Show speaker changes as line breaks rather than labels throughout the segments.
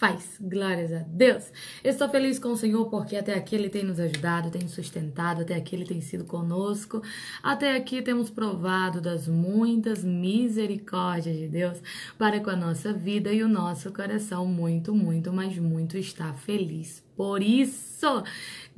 faz. Glórias a Deus. Eu estou feliz com o Senhor porque até aqui Ele tem nos ajudado, tem nos sustentado, até aqui Ele tem sido conosco. Até aqui temos provado das muitas misericórdias de Deus para com a nossa vida e o nosso coração muito, muito, mas muito está feliz por isso.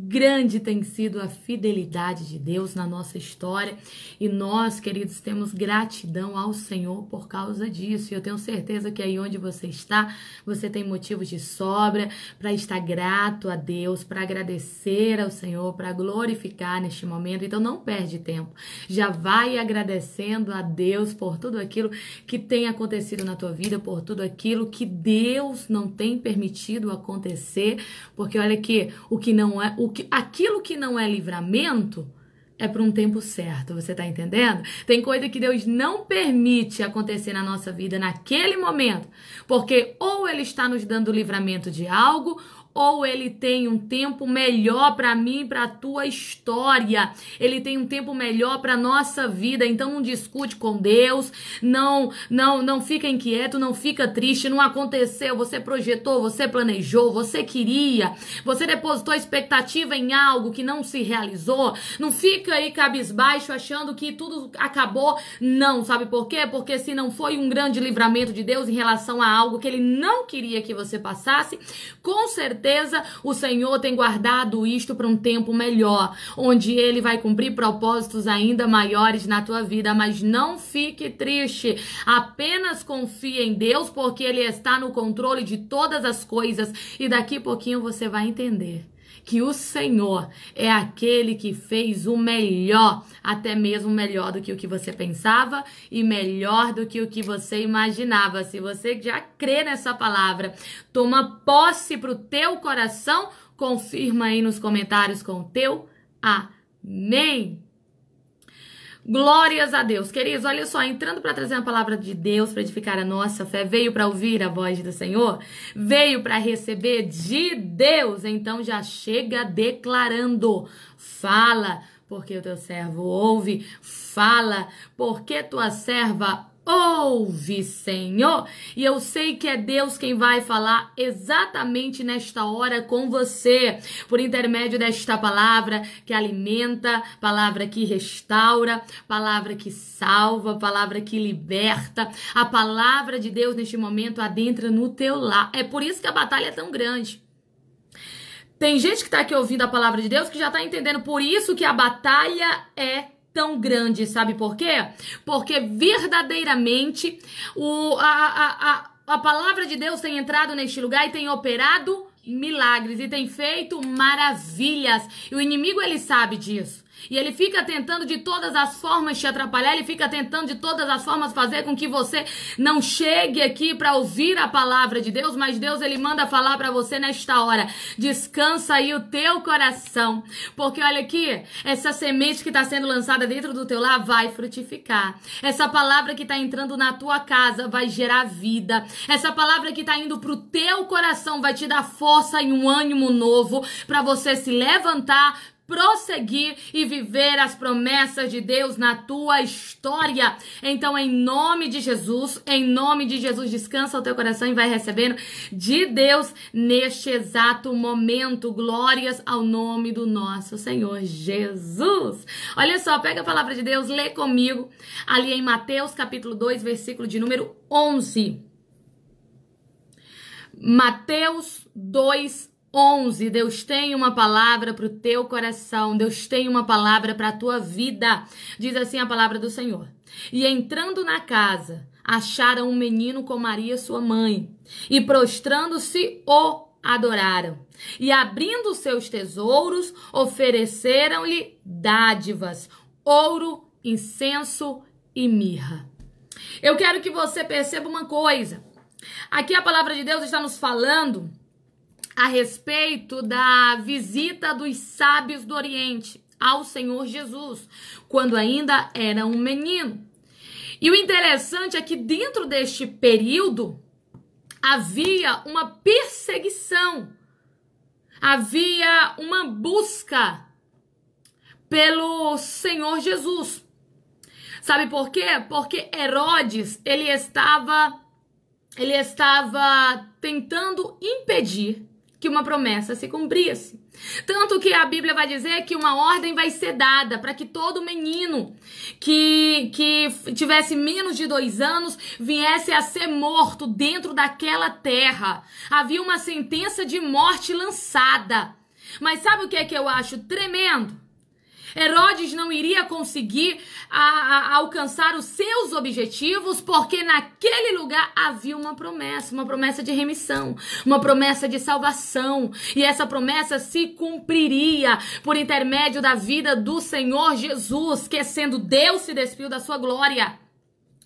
Grande tem sido a fidelidade de Deus na nossa história e nós, queridos, temos gratidão ao Senhor por causa disso. E eu tenho certeza que aí onde você está, você tem motivos de sobra para estar grato a Deus, para agradecer ao Senhor, para glorificar neste momento. Então não perde tempo. Já vai agradecendo a Deus por tudo aquilo que tem acontecido na tua vida, por tudo aquilo que Deus não tem permitido acontecer, porque olha aqui, o que não é o que, aquilo que não é livramento é para um tempo certo, você tá entendendo? Tem coisa que Deus não permite acontecer na nossa vida naquele momento, porque ou ele está nos dando livramento de algo, ou ele tem um tempo melhor para mim, para a tua história. Ele tem um tempo melhor para nossa vida. Então não discute com Deus, não, não, não fica inquieto, não fica triste, não aconteceu. Você projetou, você planejou, você queria, você depositou expectativa em algo que não se realizou. Não fica aí cabisbaixo achando que tudo acabou. Não, sabe por quê? Porque se não foi um grande livramento de Deus em relação a algo que ele não queria que você passasse, com certeza certeza o Senhor tem guardado isto para um tempo melhor, onde ele vai cumprir propósitos ainda maiores na tua vida. Mas não fique triste, apenas confie em Deus, porque ele está no controle de todas as coisas e daqui a pouquinho você vai entender que o Senhor é aquele que fez o melhor, até mesmo melhor do que o que você pensava e melhor do que o que você imaginava. Se você já crê nessa palavra, toma posse pro teu coração, confirma aí nos comentários com o teu amém. Glórias a Deus. Queridos, olha só, entrando para trazer a palavra de Deus, para edificar a nossa fé, veio para ouvir a voz do Senhor, veio para receber de Deus. Então já chega declarando: fala, porque o teu servo ouve, fala, porque tua serva Ouve, Senhor! E eu sei que é Deus quem vai falar exatamente nesta hora com você, por intermédio desta palavra que alimenta, palavra que restaura, palavra que salva, palavra que liberta. A palavra de Deus neste momento adentra no teu lar. É por isso que a batalha é tão grande. Tem gente que está aqui ouvindo a palavra de Deus que já está entendendo por isso que a batalha é tão grande, sabe por quê? Porque verdadeiramente o, a, a, a, a palavra de Deus tem entrado neste lugar e tem operado milagres e tem feito maravilhas. E o inimigo ele sabe disso. E ele fica tentando de todas as formas te atrapalhar, ele fica tentando de todas as formas fazer com que você não chegue aqui para ouvir a palavra de Deus, mas Deus ele manda falar para você nesta hora. Descansa aí o teu coração, porque olha aqui, essa semente que está sendo lançada dentro do teu lar vai frutificar. Essa palavra que está entrando na tua casa vai gerar vida. Essa palavra que está indo pro teu coração vai te dar força e um ânimo novo para você se levantar, prosseguir e viver as promessas de Deus na tua história. Então, em nome de Jesus, em nome de Jesus, descansa o teu coração e vai recebendo de Deus neste exato momento. Glórias ao nome do nosso Senhor Jesus. Olha só, pega a palavra de Deus, lê comigo ali em Mateus capítulo 2, versículo de número 11. Mateus 2, 11. Deus tem uma palavra para o teu coração. Deus tem uma palavra para a tua vida. Diz assim a palavra do Senhor. E entrando na casa, acharam um menino com Maria, sua mãe, e prostrando-se, o adoraram. E abrindo seus tesouros, ofereceram-lhe dádivas, ouro, incenso e mirra. Eu quero que você perceba uma coisa. Aqui a palavra de Deus está nos falando a respeito da visita dos sábios do Oriente ao Senhor Jesus, quando ainda era um menino. E o interessante é que dentro deste período havia uma perseguição, havia uma busca pelo Senhor Jesus. Sabe por quê? Porque Herodes, ele estava ele estava tentando impedir que uma promessa se cumprisse. Tanto que a Bíblia vai dizer que uma ordem vai ser dada para que todo menino que, que tivesse menos de dois anos viesse a ser morto dentro daquela terra. Havia uma sentença de morte lançada. Mas sabe o que é que eu acho tremendo? Herodes não iria conseguir a, a, alcançar os seus objetivos, porque naquele lugar havia uma promessa, uma promessa de remissão, uma promessa de salvação, e essa promessa se cumpriria por intermédio da vida do Senhor Jesus, que sendo Deus se despiu da sua glória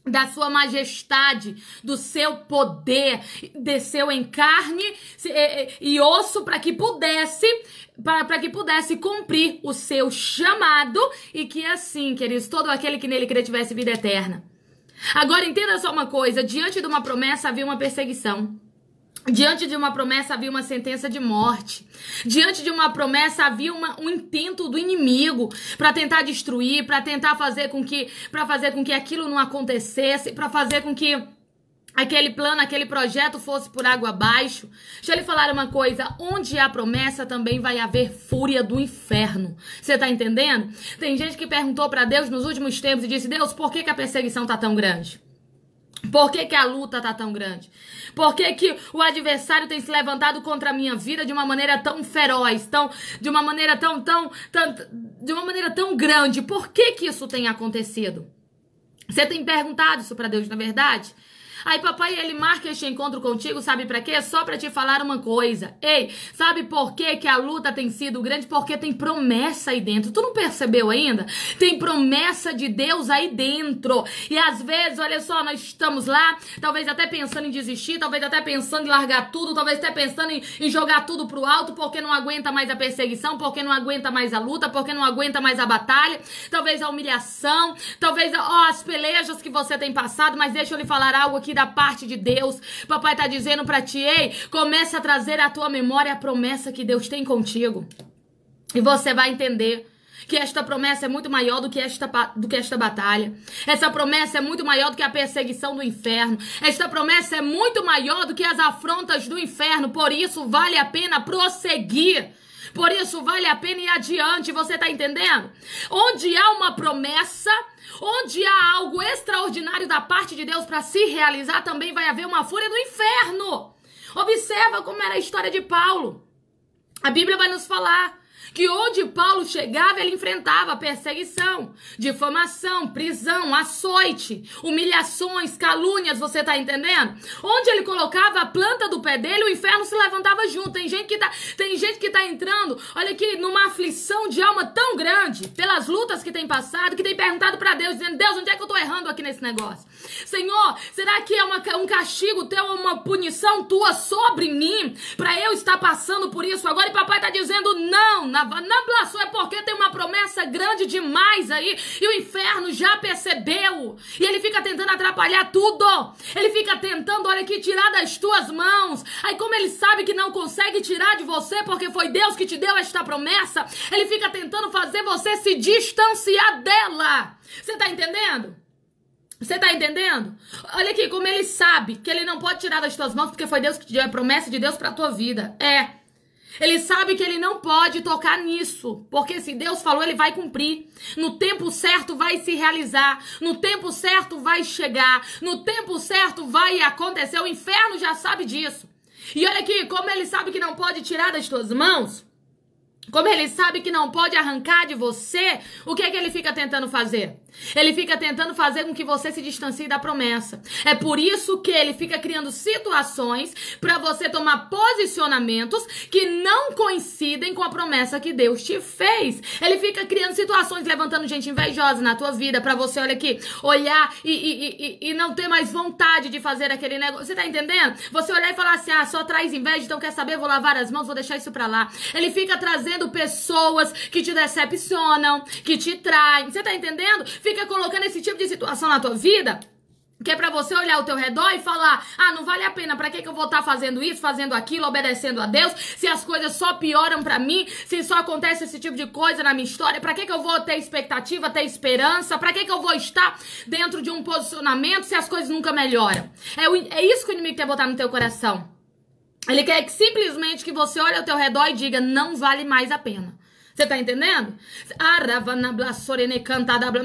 da sua majestade, do seu poder, desceu em carne é, é, e osso para que pudesse para que pudesse cumprir o seu chamado e que assim, queridos, todo aquele que nele crê tivesse vida eterna. Agora entenda só uma coisa, diante de uma promessa havia uma perseguição. Diante de uma promessa havia uma sentença de morte. Diante de uma promessa havia uma, um intento do inimigo para tentar destruir, para tentar fazer com que, para fazer com que aquilo não acontecesse, para fazer com que aquele plano, aquele projeto fosse por água abaixo. Deixa eu lhe falar uma coisa, onde há promessa também vai haver fúria do inferno. Você tá entendendo? Tem gente que perguntou para Deus nos últimos tempos e disse: "Deus, por que, que a perseguição tá tão grande?" Por que, que, a luta tá tão grande? Por que, que, o adversário tem se levantado contra a minha vida de uma maneira tão feroz, tão, de uma maneira tão, tão, tão de uma maneira tão grande? Por que que isso tem acontecido? Você tem perguntado isso para Deus, na é verdade? Aí papai, ele marca este encontro contigo, sabe para quê? Só para te falar uma coisa. Ei, sabe por quê que a luta tem sido grande? Porque tem promessa aí dentro. Tu não percebeu ainda? Tem promessa de Deus aí dentro. E às vezes, olha só, nós estamos lá, talvez até pensando em desistir, talvez até pensando em largar tudo, talvez até pensando em, em jogar tudo pro alto, porque não aguenta mais a perseguição, porque não aguenta mais a luta, porque não aguenta mais a batalha, talvez a humilhação, talvez ó, as pelejas que você tem passado, mas deixa eu lhe falar algo aqui da parte de Deus. Papai está dizendo para ti, ei, começa a trazer à tua memória a promessa que Deus tem contigo. E você vai entender que esta promessa é muito maior do que esta, do que esta batalha. Essa promessa é muito maior do que a perseguição do inferno. Esta promessa é muito maior do que as afrontas do inferno. Por isso, vale a pena prosseguir. Por isso, vale a pena ir adiante, você está entendendo? Onde há uma promessa, onde há algo extraordinário da parte de Deus para se realizar, também vai haver uma fúria do inferno. Observa como era a história de Paulo. A Bíblia vai nos falar que onde Paulo chegava, ele enfrentava perseguição, difamação, prisão, açoite, humilhações, calúnias, você tá entendendo? Onde ele colocava a planta do pé dele, o inferno se levantava junto. Tem gente que tá, tem gente que tá entrando, olha aqui, numa aflição de alma tão grande, pelas lutas que tem passado, que tem perguntado para Deus, dizendo: "Deus, onde é que eu tô errando aqui nesse negócio?" Senhor, será que é uma, um castigo teu, uma punição tua sobre mim, para eu estar passando por isso agora? E papai está dizendo: não, não, na é porque tem uma promessa grande demais aí, e o inferno já percebeu, e ele fica tentando atrapalhar tudo, ele fica tentando, olha aqui, tirar das tuas mãos. Aí, como ele sabe que não consegue tirar de você, porque foi Deus que te deu esta promessa, ele fica tentando fazer você se distanciar dela. Você está entendendo? Você tá entendendo? Olha aqui, como ele sabe que ele não pode tirar das tuas mãos porque foi Deus que te deu a é promessa de Deus para tua vida. É. Ele sabe que ele não pode tocar nisso, porque se Deus falou, ele vai cumprir. No tempo certo vai se realizar, no tempo certo vai chegar, no tempo certo vai acontecer. O inferno já sabe disso. E olha aqui, como ele sabe que não pode tirar das tuas mãos, como ele sabe que não pode arrancar de você, o que é que ele fica tentando fazer? Ele fica tentando fazer com que você se distancie da promessa. É por isso que ele fica criando situações para você tomar posicionamentos que não coincidem com a promessa que Deus te fez. Ele fica criando situações, levantando gente invejosa na tua vida para você, olha aqui, olhar e, e, e, e, não ter mais vontade de fazer aquele negócio. Você tá entendendo? Você olhar e falar assim: ah, só traz inveja, então quer saber? Vou lavar as mãos, vou deixar isso pra lá. Ele fica trazendo pessoas que te decepcionam, que te traem. Você tá entendendo? fica colocando esse tipo de situação na tua vida, que é pra você olhar o teu redor e falar: ah, não vale a pena, pra que, que eu vou estar tá fazendo isso, fazendo aquilo, obedecendo a Deus, se as coisas só pioram pra mim, se só acontece esse tipo de coisa na minha história, pra que, que eu vou ter expectativa, ter esperança, pra que, que eu vou estar dentro de um posicionamento se as coisas nunca melhoram? É, o, é isso que o inimigo quer botar no teu coração. Ele quer que simplesmente que você olhe ao teu redor e diga: não vale mais a pena. Você tá entendendo? Ah,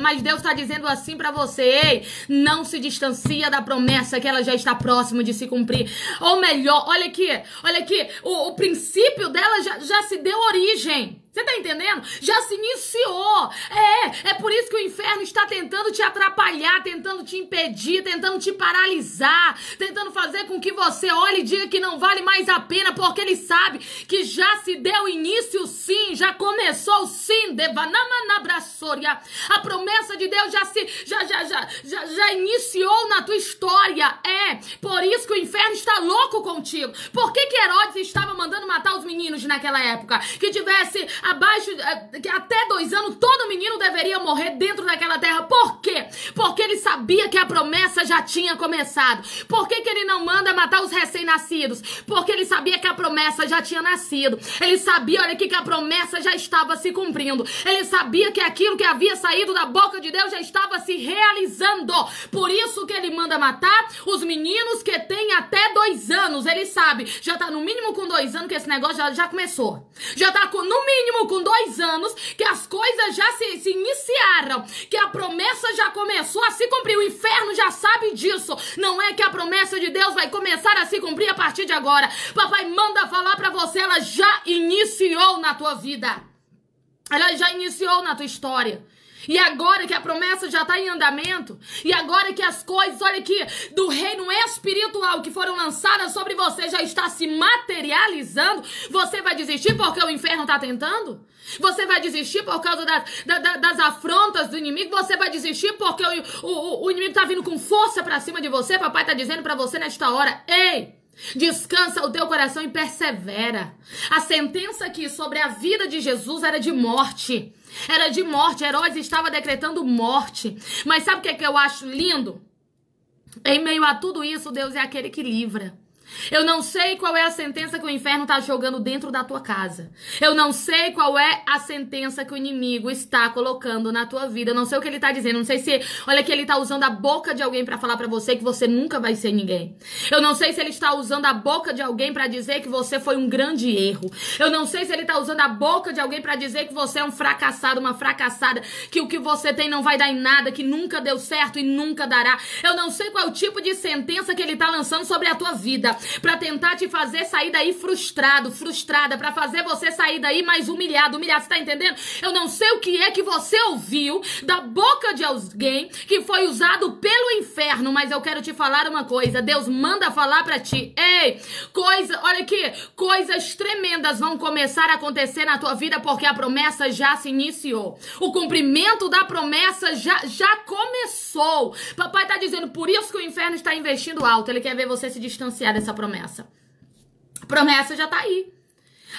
Mas Deus está dizendo assim para você: ei, não se distancia da promessa que ela já está próxima de se cumprir. Ou melhor, olha aqui, olha aqui, o, o princípio dela já, já se deu origem. Você tá entendendo? Já se iniciou. É, é por isso que o inferno está tentando te atrapalhar, tentando te impedir, tentando te paralisar, tentando fazer com que você olhe e diga que não vale mais a pena, porque ele sabe que já se deu início sim, já começou sim, namanabraçoria A promessa de Deus já se já já já já, já iniciou na tua história. É, por isso que o inferno está louco contigo. Por que que Herodes estava mandando matar os meninos naquela época? Que tivesse abaixo eh, até dois anos, todo menino deveria morrer dentro daquela terra. Por quê? Porque ele sabia que a promessa já tinha começado. Por que, que ele não manda matar os recém-nascidos? Porque ele sabia que a promessa já tinha nascido. Ele sabia, olha aqui, que a promessa já estava se cumprindo. Ele sabia que aquilo que havia saído da boca de Deus já estava se realizando. Por isso que ele manda matar os meninos que têm até dois anos. Ele sabe, já tá no mínimo com dois anos que esse negócio já, já começou. Já tá com, no mínimo mínimo com dois anos que as coisas já se, se iniciaram, que a promessa já começou a se cumprir. O inferno já sabe disso. Não é que a promessa de Deus vai começar a se cumprir a partir de agora. Papai manda falar para você, ela já iniciou na tua vida. Ela já iniciou na tua história. E agora que a promessa já está em andamento, e agora que as coisas, olha aqui, do reino espiritual que foram lançadas sobre você já está se materializando, você vai desistir porque o inferno está tentando? Você vai desistir por causa das, das, das afrontas do inimigo? Você vai desistir porque o, o, o inimigo está vindo com força para cima de você? Papai está dizendo para você nesta hora, ei! Descansa o teu coração e persevera. A sentença aqui sobre a vida de Jesus era de morte. Era de morte, Herodes estava decretando morte. Mas sabe o que, é que eu acho lindo? Em meio a tudo isso, Deus é aquele que livra. Eu não sei qual é a sentença que o inferno está jogando dentro da tua casa. Eu não sei qual é a sentença que o inimigo está colocando na tua vida. Eu não sei o que ele está dizendo. Eu não sei se, olha que ele está usando a boca de alguém para falar para você que você nunca vai ser ninguém. Eu não sei se ele está usando a boca de alguém para dizer que você foi um grande erro. Eu não sei se ele está usando a boca de alguém para dizer que você é um fracassado, uma fracassada, que o que você tem não vai dar em nada, que nunca deu certo e nunca dará. Eu não sei qual é o tipo de sentença que ele está lançando sobre a tua vida para tentar te fazer sair daí frustrado, frustrada, para fazer você sair daí mais humilhado, humilhado, você tá entendendo? Eu não sei o que é que você ouviu da boca de alguém que foi usado pelo inferno, mas eu quero te falar uma coisa. Deus manda falar para ti. Ei, coisa, olha aqui, coisas tremendas vão começar a acontecer na tua vida porque a promessa já se iniciou. O cumprimento da promessa já já começou. Papai tá dizendo, por isso que o inferno está investindo alto. Ele quer ver você se distanciar dessa essa promessa. A promessa já tá aí.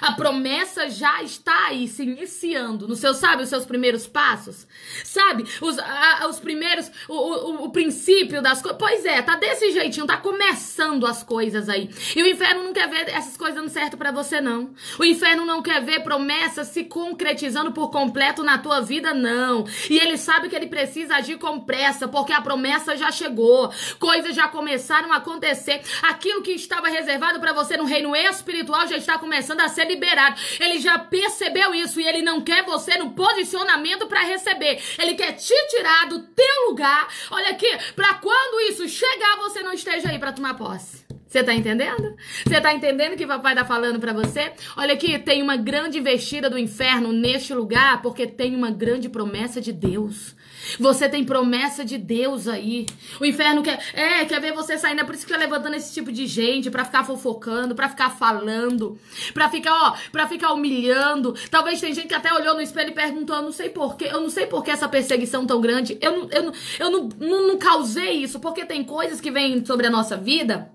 A promessa já está aí se iniciando. No seu, sabe, os seus primeiros passos? Sabe, os, a, os primeiros, o, o, o princípio das coisas. Pois é, tá desse jeitinho, tá começando as coisas aí. E o inferno não quer ver essas coisas dando certo para você, não. O inferno não quer ver promessas se concretizando por completo na tua vida, não. E ele sabe que ele precisa agir com pressa, porque a promessa já chegou. Coisas já começaram a acontecer. Aquilo que estava reservado para você no reino espiritual já está começando a ser ser liberado. Ele já percebeu isso e ele não quer você no posicionamento para receber. Ele quer te tirar do teu lugar. Olha aqui, para quando isso chegar, você não esteja aí para tomar posse. Você tá entendendo? Você tá entendendo o que o papai tá falando para você? Olha aqui, tem uma grande investida do inferno neste lugar, porque tem uma grande promessa de Deus. Você tem promessa de Deus aí. O inferno quer, é, quer ver você saindo, é por isso que é levantando esse tipo de gente para ficar fofocando, para ficar falando, para ficar, ó, para ficar humilhando. Talvez tem gente que até olhou no espelho e perguntou, eu não sei por quê, eu não sei por que essa perseguição tão grande. Eu não, eu não, eu não, não, não causei isso, porque tem coisas que vêm sobre a nossa vida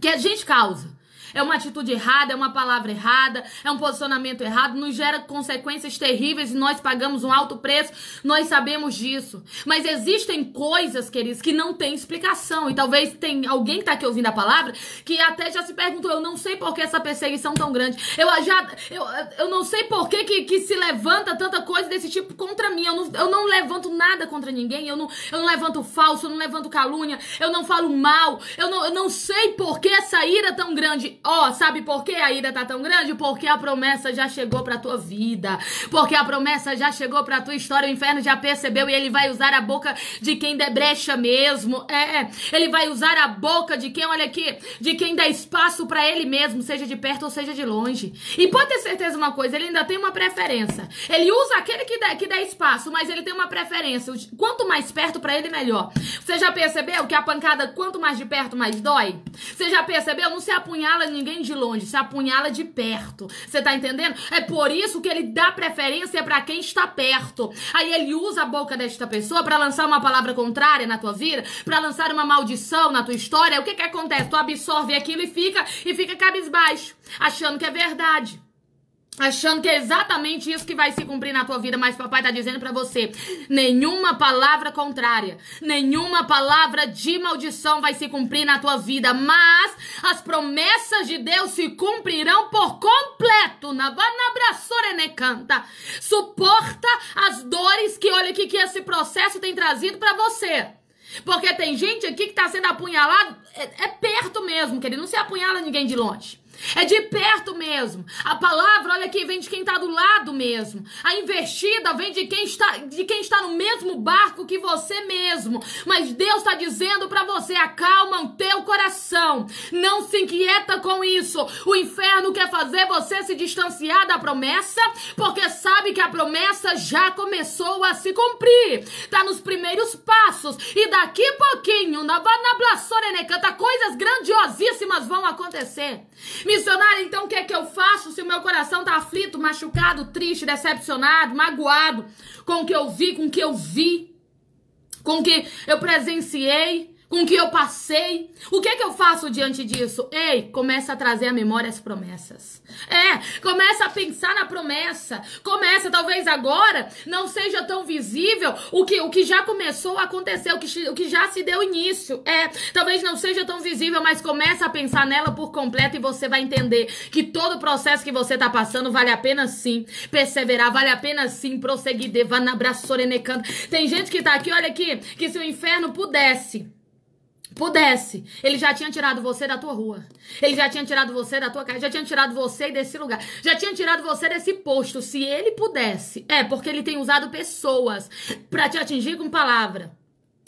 que a gente causa é uma atitude errada, é uma palavra errada, é um posicionamento errado, nos gera consequências terríveis e nós pagamos um alto preço, nós sabemos disso. Mas existem coisas, queridos, que não tem explicação. E talvez tem alguém que tá aqui ouvindo a palavra que até já se perguntou: eu não sei por que essa perseguição tão grande. Eu já. Eu, eu não sei por que, que, que se levanta tanta coisa desse tipo contra mim. Eu não, eu não levanto nada contra ninguém. Eu não, eu não levanto falso, eu não levanto calúnia, eu não falo mal. Eu não, eu não sei por que essa ira tão grande. Ó, oh, sabe por que a ira tá tão grande? Porque a promessa já chegou pra tua vida. Porque a promessa já chegou pra tua história. O inferno já percebeu e ele vai usar a boca de quem debrecha mesmo. É, é, ele vai usar a boca de quem, olha aqui, de quem dá espaço pra ele mesmo, seja de perto ou seja de longe. E pode ter certeza uma coisa, ele ainda tem uma preferência. Ele usa aquele que dá, que dá espaço, mas ele tem uma preferência. Quanto mais perto pra ele, melhor. Você já percebeu que a pancada, quanto mais de perto, mais dói? Você já percebeu? Não se apunhala ninguém de longe, se apunhala de perto. Você tá entendendo? É por isso que ele dá preferência para quem está perto. Aí ele usa a boca desta pessoa para lançar uma palavra contrária na tua vida, para lançar uma maldição na tua história. O que que acontece? Tu absorve aquilo e fica e fica cabisbaixo, achando que é verdade achando que é exatamente isso que vai se cumprir na tua vida, mas papai tá dizendo para você, nenhuma palavra contrária, nenhuma palavra de maldição vai se cumprir na tua vida, mas as promessas de Deus se cumprirão por completo, na né, canta. Suporta as dores que olha aqui que esse processo tem trazido para você. Porque tem gente aqui que tá sendo apunhalado, é, é perto mesmo, querido, não se apunhala ninguém de longe. É de perto mesmo. A palavra, olha aqui, vem de quem está do lado mesmo. A investida vem de quem está, de quem está no mesmo barco que você mesmo. Mas Deus está dizendo para você: acalma o teu coração. Não se inquieta com isso. O inferno quer fazer você se distanciar da promessa, porque sabe que a promessa já começou a se cumprir. Está nos primeiros passos. E daqui a pouquinho, na Vanablassorenecanta, tá, coisas grandiosíssimas vão acontecer. Missionário, então o que é que eu faço se o meu coração tá aflito, machucado, triste, decepcionado, magoado com o que eu vi, com o que eu vi, com o que eu presenciei? com o que eu passei. O que é que eu faço diante disso? Ei, começa a trazer à memória as promessas. É, começa a pensar na promessa. Começa, talvez agora não seja tão visível o que, o que já começou a acontecer, o que, o que já se deu início. É, talvez não seja tão visível, mas começa a pensar nela por completo e você vai entender que todo o processo que você está passando vale a pena sim perseverar, vale a pena sim prosseguir, devanabraçorenecando. Tem gente que está aqui, olha aqui, que se o inferno pudesse pudesse, ele já tinha tirado você da tua rua. Ele já tinha tirado você da tua casa, já tinha tirado você desse lugar, já tinha tirado você desse posto, se ele pudesse. É, porque ele tem usado pessoas para te atingir com palavra.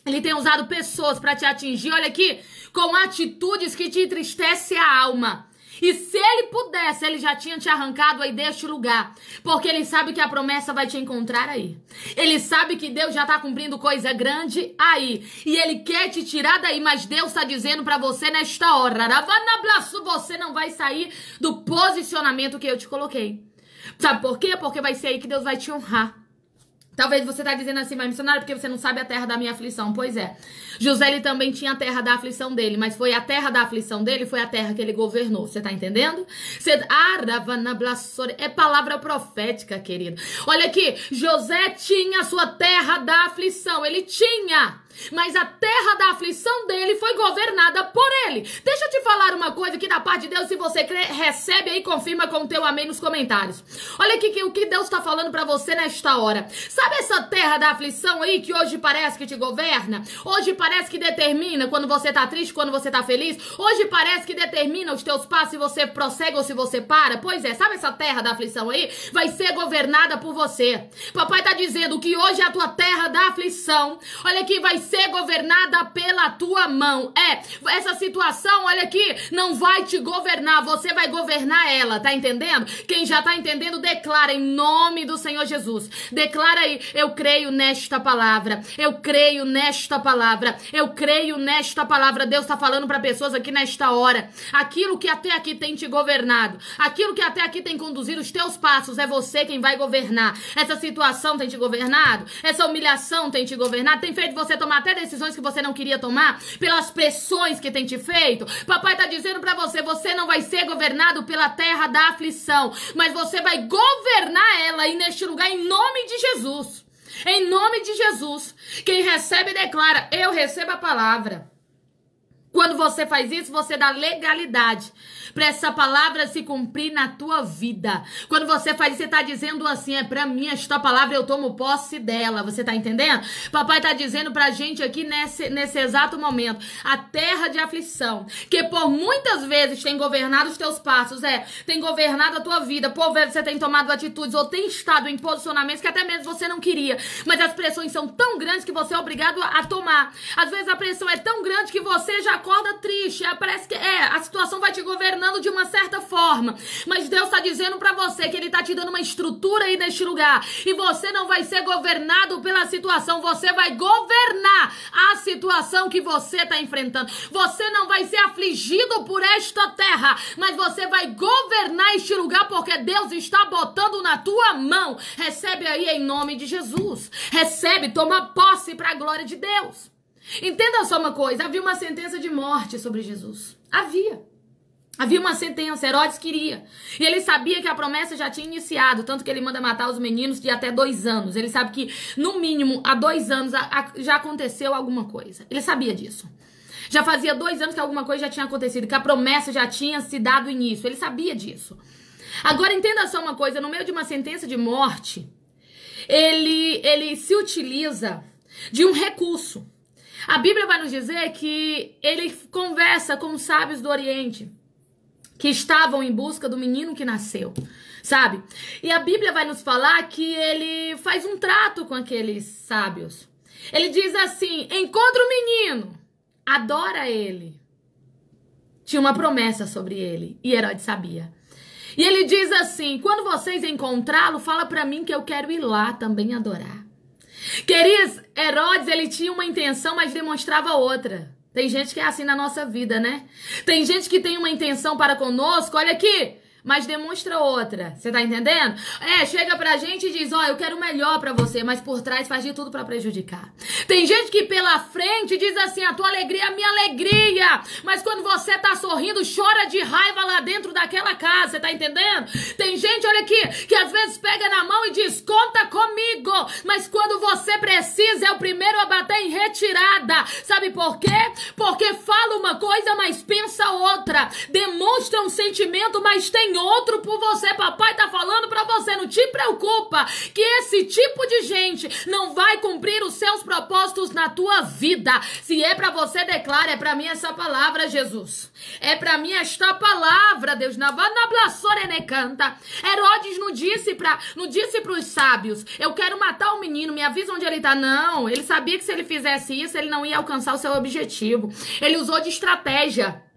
Ele tem usado pessoas para te atingir, olha aqui, com atitudes que te entristecem a alma. E se ele pudesse, ele já tinha te arrancado aí deste lugar. Porque ele sabe que a promessa vai te encontrar aí. Ele sabe que Deus já tá cumprindo coisa grande aí. E ele quer te tirar daí, mas Deus tá dizendo para você nesta hora, Ravanablaço, você não vai sair do posicionamento que eu te coloquei. Sabe por quê? Porque vai ser aí que Deus vai te honrar. Talvez você está dizendo assim, mas missionário, porque você não sabe a terra da minha aflição. Pois é. José ele também tinha a terra da aflição dele, mas foi a terra da aflição dele, foi a terra que ele governou. Você está entendendo? Ah, é palavra profética, querido. Olha aqui, José tinha a sua terra da aflição. Ele tinha. Mas a terra da aflição dele foi governada por ele. Deixa eu te falar uma coisa que da parte de Deus, se você crê, recebe aí, confirma com o teu amém nos comentários. Olha aqui que, o que Deus está falando para você nesta hora. Sabe essa terra da aflição aí que hoje parece que te governa? Hoje parece que determina quando você tá triste, quando você tá feliz? Hoje parece que determina os teus passos se você prossegue ou se você para? Pois é, sabe essa terra da aflição aí? Vai ser governada por você. Papai tá dizendo que hoje é a tua terra da aflição. Olha aqui, vai ser ser governada pela tua mão. É, essa situação, olha aqui, não vai te governar, você vai governar ela, tá entendendo? Quem já tá entendendo, declara em nome do Senhor Jesus. Declara aí, eu creio nesta palavra. Eu creio nesta palavra. Eu creio nesta palavra. Deus tá falando para pessoas aqui nesta hora. Aquilo que até aqui tem te governado, aquilo que até aqui tem conduzido os teus passos, é você quem vai governar. Essa situação tem te governado, essa humilhação tem te governado, tem feito você tomar tomar até decisões que você não queria tomar, pelas pressões que tem te feito. Papai tá dizendo para você, você não vai ser governado pela terra da aflição, mas você vai governar ela aí neste lugar em nome de Jesus. Em nome de Jesus, quem recebe declara: Eu recebo a palavra. Quando você faz isso, você dá legalidade para essa palavra se cumprir na tua vida. Quando você faz isso, você tá dizendo assim: é para mim esta palavra, eu tomo posse dela. Você tá entendendo? Papai tá dizendo pra gente aqui nesse, nesse exato momento: a terra de aflição, que por muitas vezes tem governado os teus passos, é, tem governado a tua vida, por vezes você tem tomado atitudes ou tem estado em posicionamentos que até mesmo você não queria, mas as pressões são tão grandes que você é obrigado a tomar. Às vezes a pressão é tão grande que você já acorda triste, é, parece que é, a situação vai te governando de uma certa forma. Mas Deus está dizendo para você que Ele está te dando uma estrutura aí neste lugar. E você não vai ser governado pela situação, você vai governar a situação que você está enfrentando. Você não vai ser afligido por esta terra, mas você vai governar este lugar porque Deus está botando na tua mão. Recebe aí em nome de Jesus. Recebe, toma posse para a glória de Deus. Entenda só uma coisa: havia uma sentença de morte sobre Jesus. Havia. Havia uma sentença, Herodes queria. E ele sabia que a promessa já tinha iniciado, tanto que ele manda matar os meninos de até dois anos. Ele sabe que, no mínimo, há dois anos já aconteceu alguma coisa. Ele sabia disso. Já fazia dois anos que alguma coisa já tinha acontecido, que a promessa já tinha se dado início. Ele sabia disso. Agora entenda só uma coisa: no meio de uma sentença de morte, ele, ele se utiliza de um recurso. A Bíblia vai nos dizer que ele conversa com os sábios do Oriente que estavam em busca do menino que nasceu, sabe? E a Bíblia vai nos falar que ele faz um trato com aqueles sábios. Ele diz assim: encontra o menino, adora ele. Tinha uma promessa sobre ele e Herodes sabia. E ele diz assim: quando vocês encontrá-lo, fala para mim que eu quero ir lá também adorar. Queridos, Herodes ele tinha uma intenção, mas demonstrava outra. Tem gente que é assim na nossa vida, né? Tem gente que tem uma intenção para conosco, olha aqui, mas demonstra outra. Você tá entendendo? É, chega pra gente e diz: "Ó, oh, eu quero o melhor para você", mas por trás faz de tudo para prejudicar. Tem gente que pela frente diz assim: "A tua alegria é minha alegria", mas quando você tá sorrindo, chora de raiva lá dentro daquela casa. Você tá entendendo? Tem gente, olha aqui, que às vezes pega na mão e diz: "Conta comigo", mas quando você precisa é o primeiro a bater em retirada. Sabe por quê? Porque fala uma coisa, mas pensa outra. Demonstra um sentimento, mas tem outro por você. Papai tá falando para você. Não te preocupa que esse tipo de gente não vai cumprir os seus propósitos na tua vida. Se é para você, declara. É para mim essa palavra, Jesus. É para mim esta palavra, Deus. canta. Herodes não disse para não disse para os sábios: "Eu quero matar o menino, me avisa onde ele tá". Não, ele sabia que se ele fizesse isso, ele não ia alcançar o seu objetivo. Ele usou de estratégia.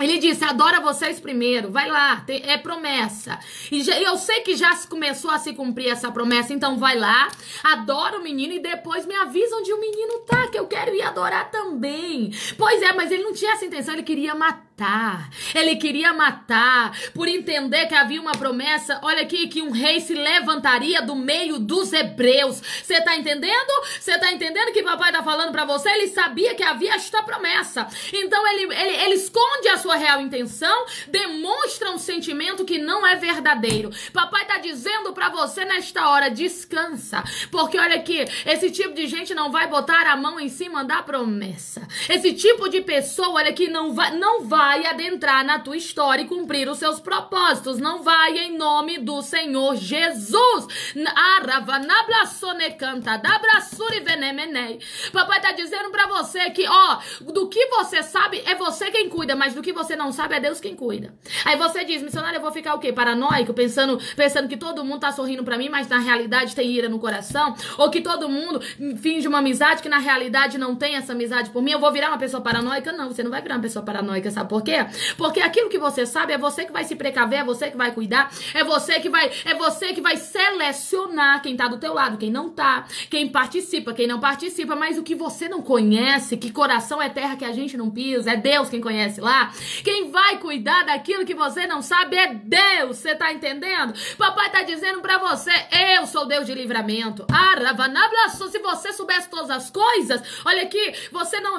Ele disse: adora vocês primeiro, vai lá, tem, é promessa. E já, eu sei que já começou a se cumprir essa promessa, então vai lá, adora o menino e depois me avisa onde o menino tá, que eu quero ir adorar também. Pois é, mas ele não tinha essa intenção, ele queria matar matar. Ele queria matar por entender que havia uma promessa. Olha aqui que um rei se levantaria do meio dos hebreus. Você tá entendendo? Você tá entendendo que papai tá falando para você? Ele sabia que havia esta promessa. Então ele, ele ele esconde a sua real intenção, demonstra um sentimento que não é verdadeiro. Papai tá dizendo para você nesta hora descansa, porque olha aqui, esse tipo de gente não vai botar a mão em cima da promessa. Esse tipo de pessoa, olha aqui, não vai não vai vai adentrar na tua história e cumprir os seus propósitos. Não vai em nome do Senhor Jesus. Papai tá dizendo para você que, ó, do que você sabe é você quem cuida, mas do que você não sabe é Deus quem cuida. Aí você diz, missionário, eu vou ficar o quê? Paranoico, pensando, pensando que todo mundo tá sorrindo para mim, mas na realidade tem ira no coração, ou que todo mundo finge uma amizade que na realidade não tem essa amizade por mim. Eu vou virar uma pessoa paranoica? Não, você não vai virar uma pessoa paranoica, sabe? por quê? Porque aquilo que você sabe é você que vai se precaver, é você que vai cuidar, é você que vai, é você que vai selecionar quem tá do teu lado, quem não tá, quem participa, quem não participa, mas o que você não conhece, que coração é terra que a gente não pisa, é Deus quem conhece lá. Quem vai cuidar daquilo que você não sabe é Deus, você tá entendendo? Papai tá dizendo para você, eu sou Deus de livramento. Aravanablaço, se você soubesse todas as coisas, olha aqui, você não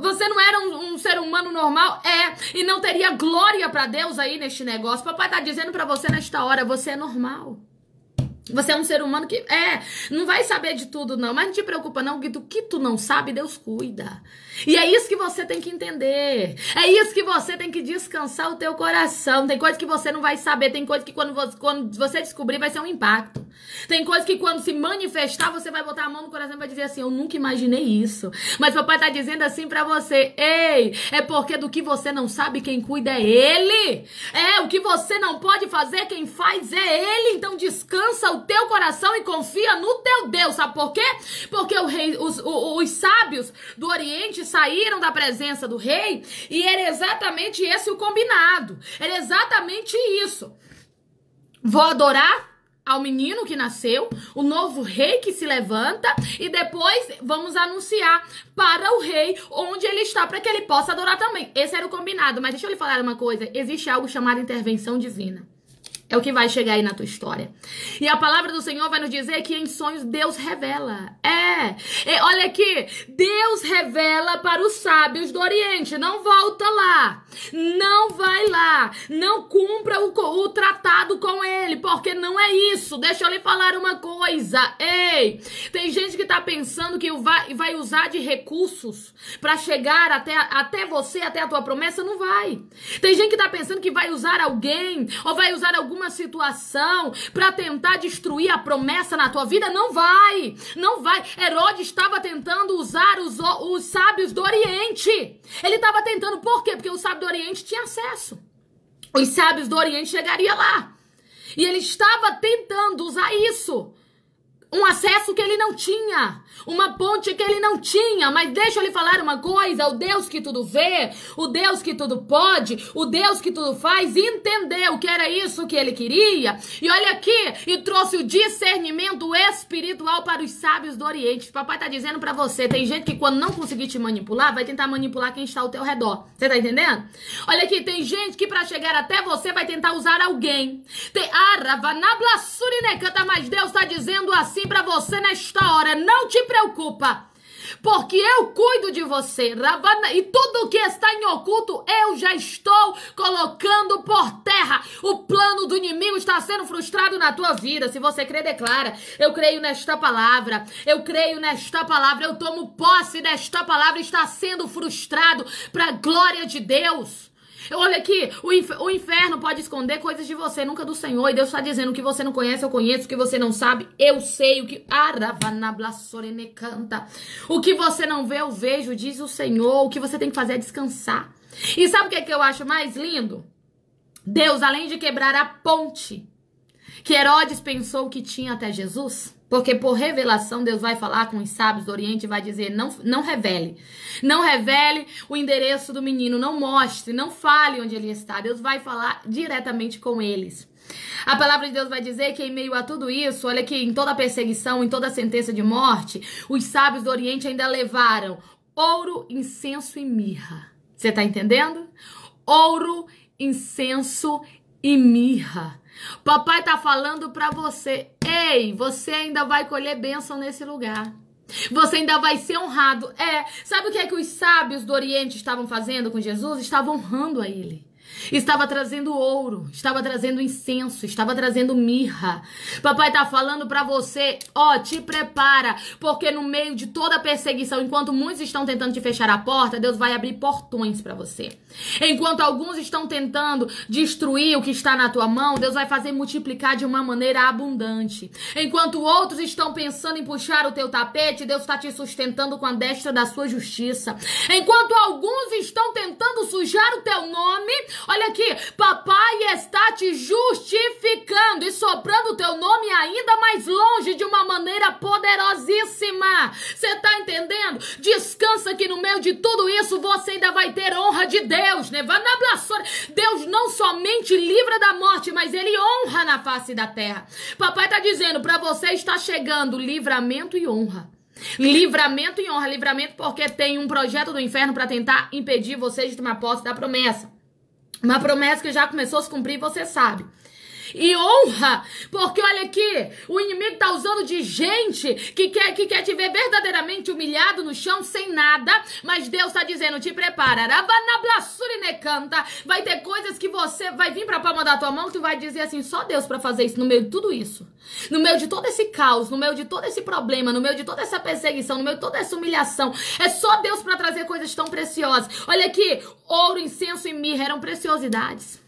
você não era um, um ser humano normal, é, e não teria glória para Deus aí neste negócio. Papai tá dizendo para você nesta hora, você é normal. Você é um ser humano que é, não vai saber de tudo não, mas não te preocupa não, que do que tu não sabe, Deus cuida. E é isso que você tem que entender. É isso que você tem que descansar o teu coração. Tem coisa que você não vai saber, tem coisa que quando você, quando você descobrir vai ser um impacto. Tem coisa que quando se manifestar, você vai botar a mão no coração e vai dizer assim: "Eu nunca imaginei isso". Mas papai tá dizendo assim para você: "Ei, é porque do que você não sabe quem cuida é ele. É o que você não pode fazer, quem faz é ele. Então descansa o teu coração e confia no teu Deus". Sabe por quê? Porque rei, os, os, os sábios do Oriente saíram da presença do rei e era exatamente esse o combinado. Era exatamente isso. Vou adorar ao menino que nasceu, o novo rei que se levanta, e depois vamos anunciar para o rei onde ele está, para que ele possa adorar também. Esse era o combinado, mas deixa eu lhe falar uma coisa: existe algo chamado intervenção divina. É o que vai chegar aí na tua história. E a palavra do Senhor vai nos dizer que em sonhos Deus revela. É. é. olha aqui, Deus revela para os sábios do Oriente. Não volta lá. Não vai lá. Não cumpra o, o tratado com ele, porque não é isso. Deixa eu lhe falar uma coisa. Ei, tem gente que está pensando que vai, vai usar de recursos para chegar até, até você, até a tua promessa. Não vai. Tem gente que está pensando que vai usar alguém ou vai usar algum alguma situação para tentar destruir a promessa na tua vida? Não vai. Não vai. Herodes estava tentando usar os, os sábios do Oriente. Ele estava tentando, por quê? Porque o sábio do Oriente tinha acesso. Os sábios do Oriente chegariam lá. E ele estava tentando usar isso um acesso que ele não tinha, uma ponte que ele não tinha, mas deixa eu lhe falar uma coisa, o Deus que tudo vê, o Deus que tudo pode, o Deus que tudo faz, entendeu que era isso que ele queria, e olha aqui, e trouxe o discernimento espiritual para os sábios do Oriente. Papai tá dizendo para você, tem gente que quando não conseguir te manipular, vai tentar manipular quem está ao teu redor. Você tá entendendo? Olha aqui, tem gente que para chegar até você vai tentar usar alguém. Tem arava, ah, mas Deus tá dizendo assim, assim para você nesta hora. Não te preocupa porque eu cuido de você. E tudo que está em oculto, eu já estou colocando por terra. O plano do inimigo está sendo frustrado na tua vida. Se você crê, declara. Eu creio nesta palavra. Eu creio nesta palavra. Eu tomo posse desta palavra. Está sendo frustrado para a glória de Deus. Olha aqui, o, infer o inferno pode esconder coisas de você, nunca do Senhor. E Deus está dizendo: o que você não conhece, eu conheço. O que você não sabe, eu sei. O que. canta. O que você não vê, eu vejo, diz o Senhor. O que você tem que fazer é descansar. E sabe o que, é que eu acho mais lindo? Deus, além de quebrar a ponte que Herodes pensou que tinha até Jesus, porque por revelação Deus vai falar com os sábios do Oriente e vai dizer: não, não revele. Não revele o endereço do menino, não mostre, não fale onde ele está. Deus vai falar diretamente com eles. A palavra de Deus vai dizer que em meio a tudo isso, olha que em toda perseguição, em toda sentença de morte, os sábios do Oriente ainda levaram ouro, incenso e mirra. Você está entendendo? Ouro, incenso e mirra. Papai está falando para você Ei, você ainda vai colher bênção nesse lugar. Você ainda vai ser honrado. É, sabe o que é que os sábios do Oriente estavam fazendo com Jesus? Estavam honrando a ele. Estava trazendo ouro, estava trazendo incenso, estava trazendo mirra. Papai está falando para você, ó, te prepara, porque no meio de toda a perseguição, enquanto muitos estão tentando te fechar a porta, Deus vai abrir portões para você. Enquanto alguns estão tentando destruir o que está na tua mão, Deus vai fazer multiplicar de uma maneira abundante. Enquanto outros estão pensando em puxar o teu tapete, Deus está te sustentando com a destra da sua justiça. Enquanto alguns estão tentando sujar o teu nome, Olha aqui, papai está te justificando e soprando o teu nome ainda mais longe de uma maneira poderosíssima. Você está entendendo? Descansa que no meio de tudo isso você ainda vai ter honra de Deus. né? na blaçora. Deus não somente livra da morte, mas ele honra na face da terra. Papai está dizendo para você está chegando livramento e honra. Livramento e honra, livramento porque tem um projeto do inferno para tentar impedir você de tomar posse da promessa. Uma promessa que já começou a se cumprir, você sabe e honra. Porque olha aqui, o inimigo está usando de gente que quer, que quer te ver verdadeiramente humilhado no chão, sem nada. Mas Deus está dizendo: te prepara. canta. Vai ter coisas que você vai vir para a palma da tua mão que tu vai dizer assim: só Deus para fazer isso, no meio de tudo isso. No meio de todo esse caos, no meio de todo esse problema, no meio de toda essa perseguição, no meio de toda essa humilhação. É só Deus para trazer coisas tão preciosas. Olha aqui, ouro, incenso e mirra eram preciosidades.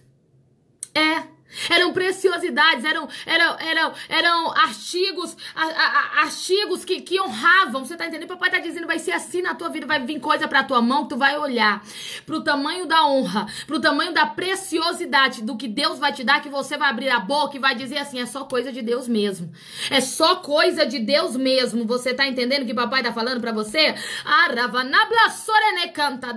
É. Eram preciosidades, eram, eram, eram, eram artigos, a, a, artigos que, que honravam. Você tá entendendo? Papai tá dizendo, vai ser assim na tua vida, vai vir coisa pra tua mão que tu vai olhar pro tamanho da honra, pro tamanho da preciosidade do que Deus vai te dar, que você vai abrir a boca e vai dizer assim, é só coisa de Deus mesmo. É só coisa de Deus mesmo. Você tá entendendo que papai tá falando pra você? canta,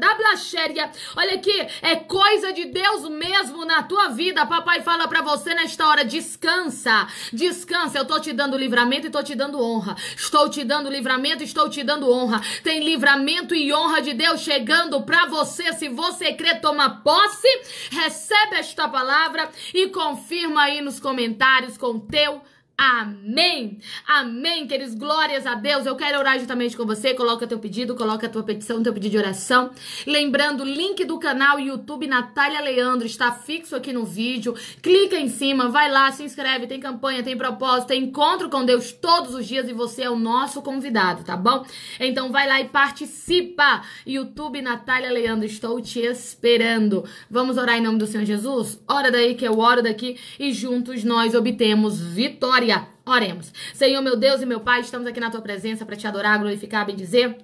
Olha aqui, é coisa de Deus mesmo na tua vida. Papai fala para você nesta hora. Descansa, descansa. Eu tô te dando livramento e tô te dando honra. Estou te dando livramento, estou te dando honra. Tem livramento e honra de Deus chegando para você. Se você crer, toma posse, recebe esta palavra e confirma aí nos comentários com o teu Amém. Amém, queridos. Glórias a Deus. Eu quero orar juntamente com você. Coloca teu pedido, coloca a tua petição, teu pedido de oração. Lembrando, o link do canal YouTube Natália Leandro está fixo aqui no vídeo. Clica em cima, vai lá, se inscreve. Tem campanha, tem propósito, tem encontro com Deus todos os dias e você é o nosso convidado, tá bom? Então vai lá e participa. YouTube Natália Leandro, estou te esperando. Vamos orar em nome do Senhor Jesus? Ora daí que eu oro daqui e juntos nós obtemos vitória. Oremos. Senhor, meu Deus e meu Pai, estamos aqui na tua presença para te adorar, glorificar, bendizer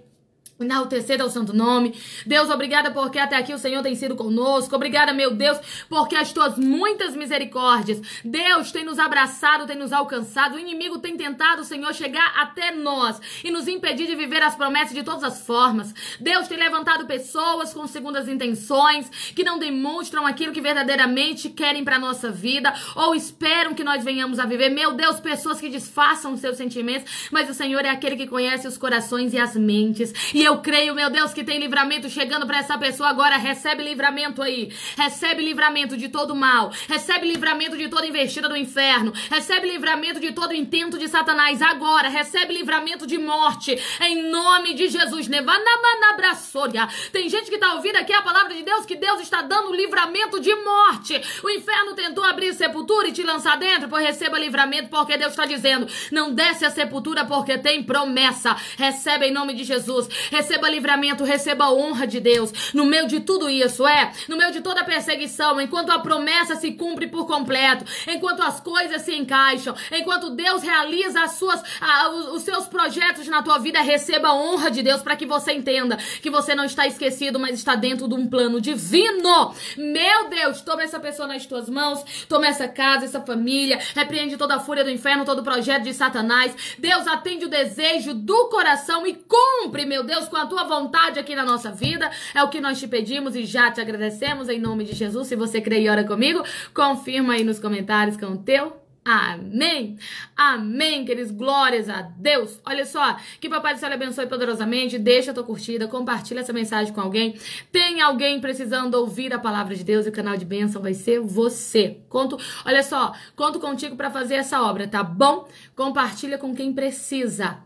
Enaltecer ao é santo nome. Deus, obrigada porque até aqui o Senhor tem sido conosco. Obrigada, meu Deus, porque as tuas muitas misericórdias. Deus tem nos abraçado, tem nos alcançado. O inimigo tem tentado, Senhor, chegar até nós e nos impedir de viver as promessas de todas as formas. Deus tem levantado pessoas com segundas intenções que não demonstram aquilo que verdadeiramente querem para nossa vida ou esperam que nós venhamos a viver. Meu Deus, pessoas que disfarçam os seus sentimentos, mas o Senhor é aquele que conhece os corações e as mentes. E eu creio, meu Deus, que tem livramento chegando para essa pessoa agora. Recebe livramento aí. Recebe livramento de todo mal. Recebe livramento de toda investida do inferno. Recebe livramento de todo intento de Satanás agora. Recebe livramento de morte. Em nome de Jesus. Nevanamanabraçoria. Tem gente que tá ouvindo aqui a palavra de Deus que Deus está dando livramento de morte. O inferno tentou abrir sepultura e te lançar dentro, pois receba livramento, porque Deus está dizendo: não desce a sepultura porque tem promessa. Recebe em nome de Jesus receba livramento, receba a honra de Deus. No meio de tudo isso, é, no meio de toda a perseguição, enquanto a promessa se cumpre por completo, enquanto as coisas se encaixam, enquanto Deus realiza as suas, a, os, os seus projetos na tua vida, receba a honra de Deus para que você entenda que você não está esquecido, mas está dentro de um plano divino. Meu Deus, toma essa pessoa nas tuas mãos, toma essa casa, essa família, repreende toda a fúria do inferno, todo o projeto de Satanás. Deus atende o desejo do coração e cumpre, meu Deus, Deus, com a tua vontade aqui na nossa vida. É o que nós te pedimos e já te agradecemos em nome de Jesus. Se você crê e ora comigo, confirma aí nos comentários com o teu Amém. Amém, queridos. Glórias a Deus. Olha só, que Papai do Céu abençoe poderosamente. Deixa a tua curtida, compartilha essa mensagem com alguém. Tem alguém precisando ouvir a palavra de Deus e o canal de bênção vai ser você. Conto, olha só, conto contigo para fazer essa obra, tá bom? Compartilha com quem precisa.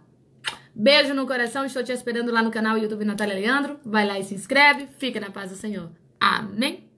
Beijo no coração, estou te esperando lá no canal YouTube Natália Leandro. Vai lá e se inscreve. Fica na paz do Senhor. Amém.